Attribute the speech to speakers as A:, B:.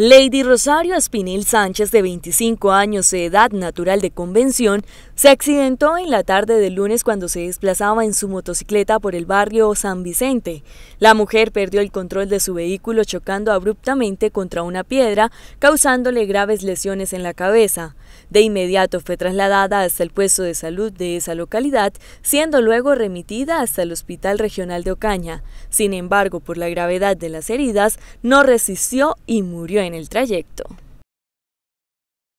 A: Lady Rosario Espinel Sánchez, de 25 años de edad natural de convención, se accidentó en la tarde del lunes cuando se desplazaba en su motocicleta por el barrio San Vicente. La mujer perdió el control de su vehículo chocando abruptamente contra una piedra, causándole graves lesiones en la cabeza. De inmediato fue trasladada hasta el puesto de salud de esa localidad, siendo luego remitida hasta el Hospital Regional de Ocaña. Sin embargo, por la gravedad de las heridas, no resistió y murió en el trayecto.